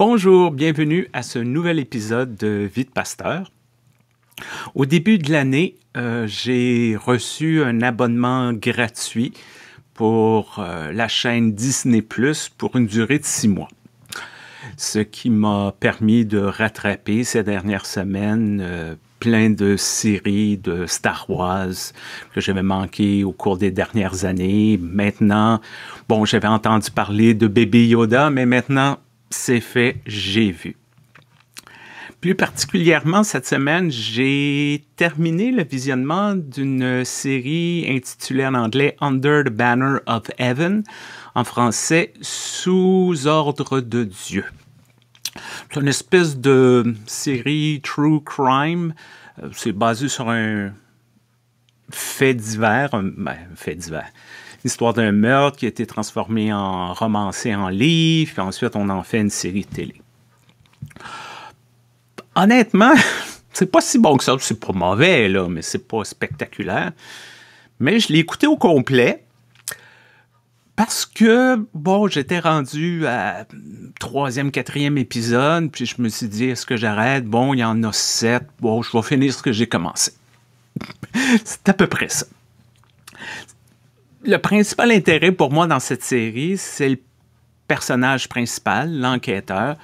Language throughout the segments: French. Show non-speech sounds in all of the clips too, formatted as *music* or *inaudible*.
Bonjour, bienvenue à ce nouvel épisode de Vite Pasteur. Au début de l'année, euh, j'ai reçu un abonnement gratuit pour euh, la chaîne Disney Plus pour une durée de six mois. Ce qui m'a permis de rattraper ces dernières semaines euh, plein de séries de Star Wars que j'avais manqué au cours des dernières années. Maintenant, bon, j'avais entendu parler de Baby Yoda, mais maintenant, c'est fait, j'ai vu. Plus particulièrement, cette semaine, j'ai terminé le visionnement d'une série intitulée en anglais Under the Banner of Heaven, en français Sous ordre de Dieu. C'est une espèce de série True Crime. Euh, c'est basé sur un fait divers, un, ben, fait divers l'histoire d'un meurtre qui a été transformé en romancé en livre, puis ensuite on en fait une série de télé. Honnêtement, *laughs* c'est pas si bon que ça, c'est pas mauvais, là, mais c'est pas spectaculaire. Mais je l'ai écouté au complet parce que, bon, j'étais rendu à troisième, quatrième épisode, puis je me suis dit, est-ce que j'arrête? Bon, il y en a sept. Bon, je vais finir ce que j'ai commencé. *laughs* c'est à peu près ça le principal intérêt pour moi dans cette série, c'est le personnage principal, l'enquêteur.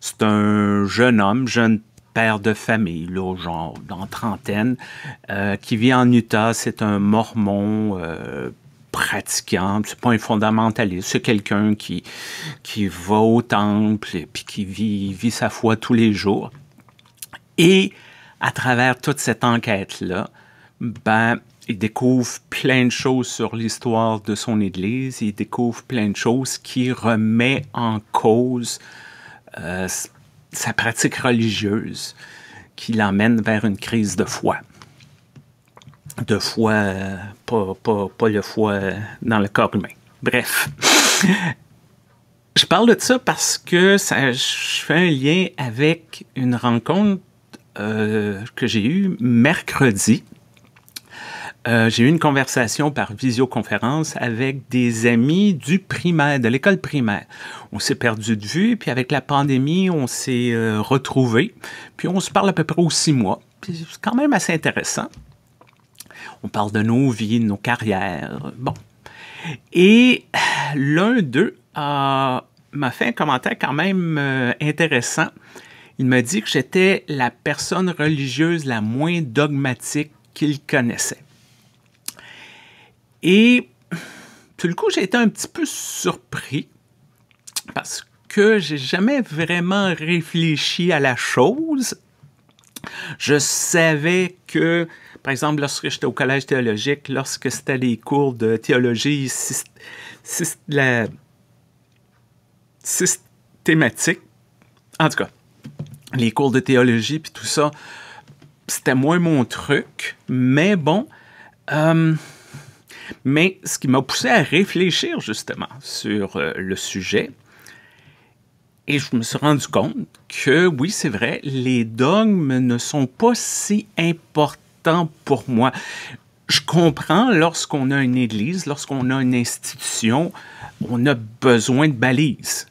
C'est un jeune homme, jeune père de famille, là, genre dans trentaine, euh, qui vit en Utah. C'est un mormon. Euh, pratiquant, c'est pas un fondamentaliste, c'est quelqu'un qui, qui va au temple et puis qui vit, vit sa foi tous les jours. Et à travers toute cette enquête-là, ben, il découvre plein de choses sur l'histoire de son Église, il découvre plein de choses qui remet en cause euh, sa pratique religieuse, qui l'emmène vers une crise de foi. De foi, euh, pas, pas, le foi euh, dans le corps humain. Bref. je parle de ça parce que ça, je fais un lien avec une rencontre que j'ai eue mercredi euh, j'ai eu une conversation par visioconférence avec des amis du primaire, de l'école primaire. On s'est perdu de vue, puis avec la pandémie, on s'est euh, retrouvés, puis on se parle à peu près aux six mois. c'est quand même assez intéressant. On parle de nos vies, de nos carrières. Bon. Et l'un d'eux m'a fait un commentaire quand même euh, intéressant. Il m'a dit que j'étais la personne religieuse la moins dogmatique qu'il connaissait. Et tout le coup, j'ai été un petit peu surpris parce que j'ai jamais vraiment réfléchi à la chose. Je savais que, par exemple, lorsque j'étais au collège théologique, lorsque c'était les cours de théologie systématique, en tout cas, les cours de théologie puis tout ça, c'était moins mon truc, mais bon, euh, mais ce qui m'a poussé à réfléchir justement sur euh, le sujet, et je me suis rendu compte que oui, c'est vrai, les dogmes ne sont pas si importants pour moi. Je comprends lorsqu'on a une église, lorsqu'on a une institution, on a besoin de balises.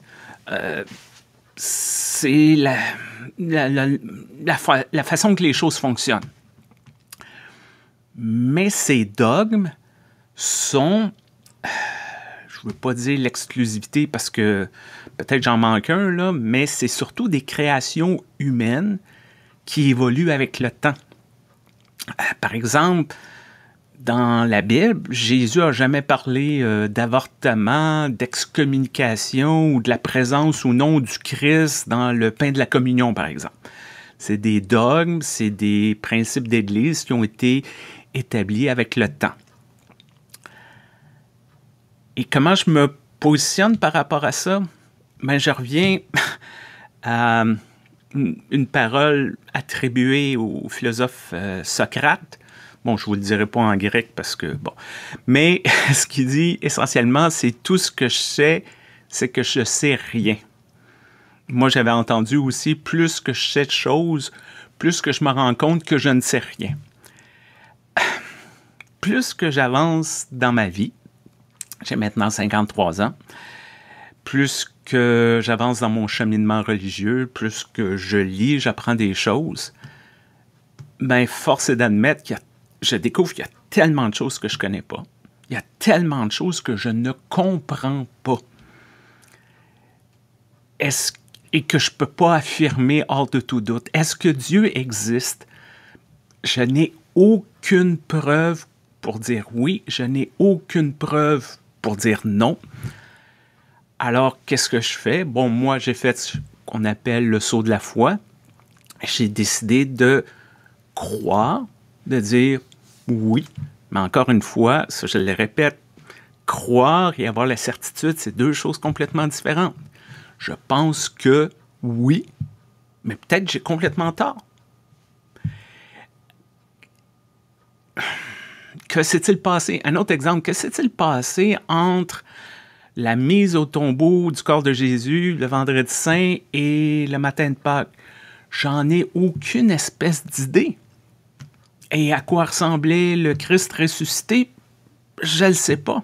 Euh, c'est la, la, la, façon que les choses fonctionnent. Mais ces dogmes, sont, euh, je ne veux pas dire l'exclusivité parce que peut-être j'en manque un, là, mais c'est surtout des créations humaines qui évoluent avec le temps. Euh, par exemple, dans la Bible, Jésus a jamais parlé euh, d'avortement, d'excommunication ou de la présence ou non du Christ dans le pain de la communion, par exemple. C'est des dogmes, c'est des principes d'Église qui ont été établis avec le temps. Et comment je me positionne par rapport à ça? Ben, je reviens *laughs* à une parole attribuée au philosophe euh, Socrate. Bon, je vous le dirai pas en grec parce que bon. Mais *laughs* ce qu'il dit essentiellement, c'est tout ce que je sais, c'est que je sais rien. Moi, j'avais entendu aussi plus que je sais de choses, plus que je me rends compte que je ne sais rien. *clears throat* Plus que j'avance dans ma vie, j'ai maintenant 53 ans. Plus que j'avance dans mon cheminement religieux, plus que je lis, j'apprends des choses, mais ben, force est d'admettre que je découvre qu'il y a tellement de choses que je ne connais pas. Il y a tellement de choses que je ne comprends pas. Est-ce et que je ne peux pas affirmer hors de tout doute. Est-ce que Dieu existe? Je n'ai aucune preuve pour dire oui, je n'ai aucune preuve pour dire non. Alors, qu'est-ce que je fais? Bon, moi, j'ai fait ce qu'on appelle le saut de la foi. J'ai décidé de croire, de dire oui. Mais encore une fois, je le répète, croire et avoir la certitude, c'est deux choses complètement différentes. Je pense que oui, mais peut-être j'ai complètement tort. que s'est-il passé? Un autre exemple, que s'est-il passé entre la mise au tombeau du corps de Jésus le vendredi saint et le matin de Pâques? J'en ai aucune espèce d'idée. Et à quoi ressemblait le Christ ressuscité? Je ne le sais pas.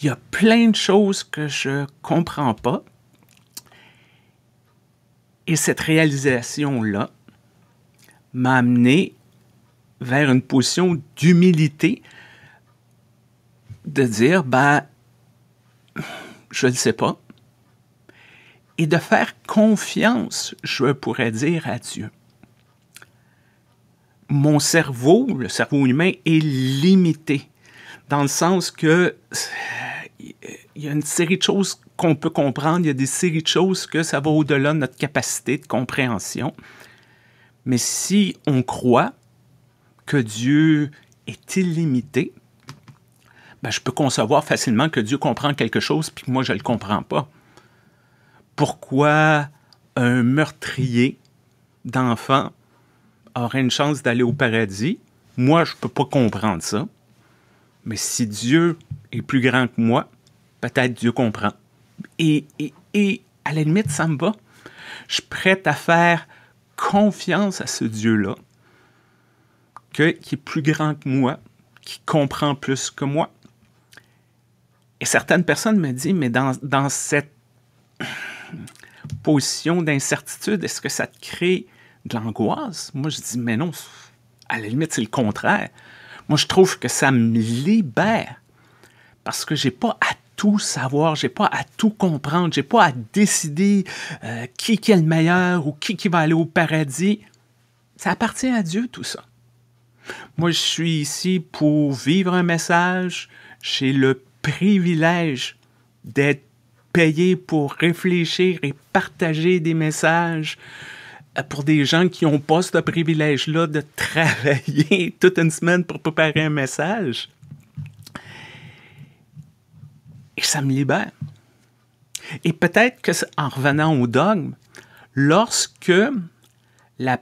Il y a plein de choses que je comprends pas. Et cette réalisation-là m'a amené vers une position d'humilité, de dire, ben, je ne sais pas, et de faire confiance, je pourrais dire, à Dieu. Mon cerveau, le cerveau humain, est limité, dans le sens que il y a une série de choses qu'on peut comprendre, il y a des séries de choses que ça va au-delà de notre capacité de compréhension. Mais si on croit, que Dieu est illimité, ben, je peux concevoir facilement que Dieu comprend quelque chose puis que moi, je ne le comprends pas. Pourquoi un meurtrier d'enfant aurait une chance d'aller au paradis? Moi, je ne peux pas comprendre ça. Mais si Dieu est plus grand que moi, peut-être Dieu comprend. Et, à la limite, ça me va. Je prête à faire confiance à ce Dieu-là qui est plus grand que moi, qui comprend plus que moi. Et certaines personnes me disent, mais dans, dans cette position d'incertitude, est-ce que ça te crée de l'angoisse? Moi, je dis, mais non, à la limite, c'est le contraire. Moi, je trouve que ça me libère parce que j'ai pas à tout savoir, j'ai pas à tout comprendre, j'ai pas à décider euh, qui, est le meilleur ou qui, qui va aller au paradis. Ça appartient à Dieu, tout ça. Moi, je suis ici pour vivre un message. J'ai le privilège d'être payé pour réfléchir et partager des messages euh, pour des gens qui n'ont pas ce privilège-là de *laughs* travailler toute une semaine pour préparer un message. Et ça me libère. Et peut-être que, en revenant au dogme, lorsque la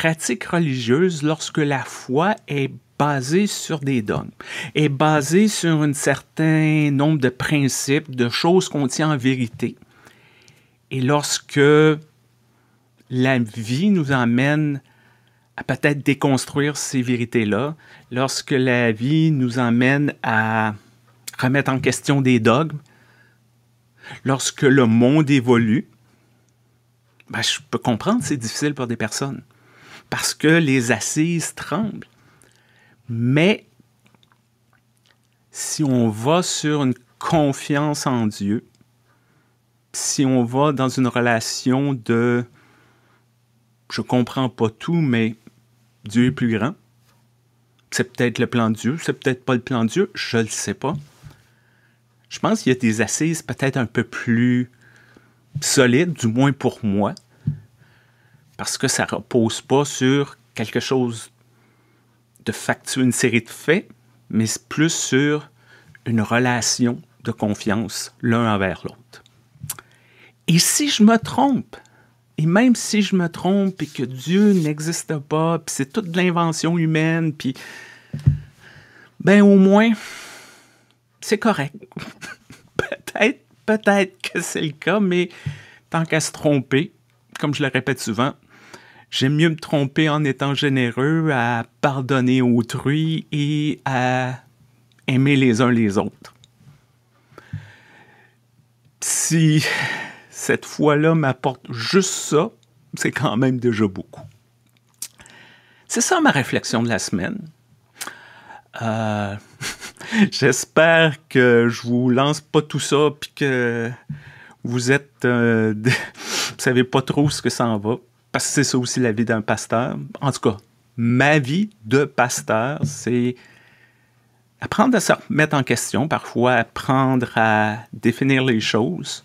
pratique religieuse lorsque la foi est basée sur des dogmes, est basée sur un certain nombre de principes, de choses qu'on tient en vérité. Et lorsque la vie nous emmène à peut-être déconstruire ces vérités-là, lorsque la vie nous emmène à remettre en question des dogmes, lorsque le monde évolue, ben, je peux comprendre, c'est difficile pour des personnes parce que les assises tremblent. Mais si on va sur une confiance en Dieu, si on va dans une relation de je comprends pas tout, mais Dieu est plus grand. C'est peut-être le plan de Dieu, c'est peut-être pas le plan de Dieu, je le sais pas. Je pense qu'il y a des assises peut-être un peu plus solides, du moins pour moi, parce que ça repose pas sur quelque chose de factuel, une série de faits, mais plus sur une relation de confiance l'un envers l'autre. Et si je me trompe, et même si je me trompe et que Dieu n'existe pas, puis c'est toute l'invention humaine, puis ben au moins c'est correct. *laughs* peut-être peut-être que c'est le cas, mais tant qu'à se tromper, comme je le répète souvent, J'aime mieux me tromper en étant généreux, à pardonner autrui et à aimer les uns les autres. Si cette foi-là m'apporte juste ça, c'est quand même déjà beaucoup. C'est ça ma réflexion de la semaine. Euh, *laughs* j'espère que je vous lance pas tout ça puis que vous êtes, euh, *laughs* savez pas trop ce que ça en va parce que c'est ça aussi la vie d'un pasteur. En tout cas, ma vie de pasteur, c'est apprendre à se remettre en question, parfois apprendre à définir les choses,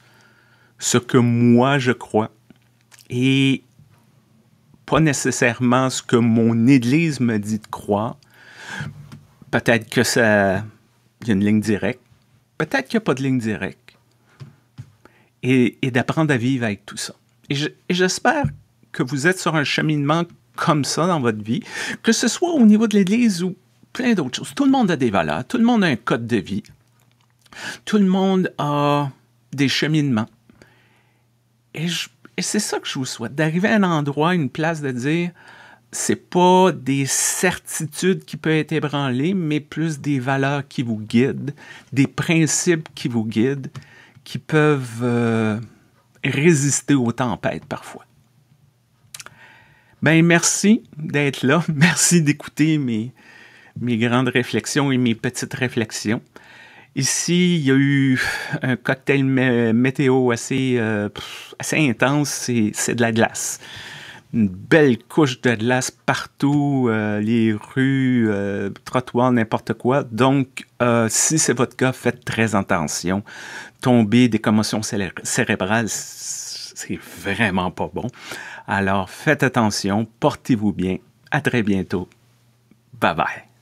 ce que moi je crois, et pas nécessairement ce que mon Église me dit de croire. Peut-être que ça, y a une ligne directe. Peut-être qu'il n'y a pas de ligne directe. Et, d'apprendre à vivre avec tout ça. Et j'espère que que vous êtes sur un cheminement comme ça dans votre vie, que ce soit au niveau de l'Église ou plein d'autres choses. Tout le monde a des valeurs, tout le monde a un code de vie, tout le monde a des cheminements. Et, c'est ça que je vous souhaite, d'arriver à un endroit, une place de dire, c'est pas des certitudes qui peuvent être ébranlées, mais plus des valeurs qui vous guident, des principes qui vous guident, qui peuvent euh, résister aux tempêtes parfois. Ben, merci d'être là. *laughs* Merci d'écouter mes, mes grandes réflexions et mes petites réflexions. Ici, il y a eu un cocktail météo assez, euh, assez intense, c'est de la glace. Une belle couche de glace partout, euh, les rues, euh, trottoirs, n'importe quoi. Donc, si c'est votre cas, faites très attention. Tomber des commotions cérébrales, c'est vraiment pas bon. Alors faites attention, portez-vous bien. À très bientôt. Bye bye.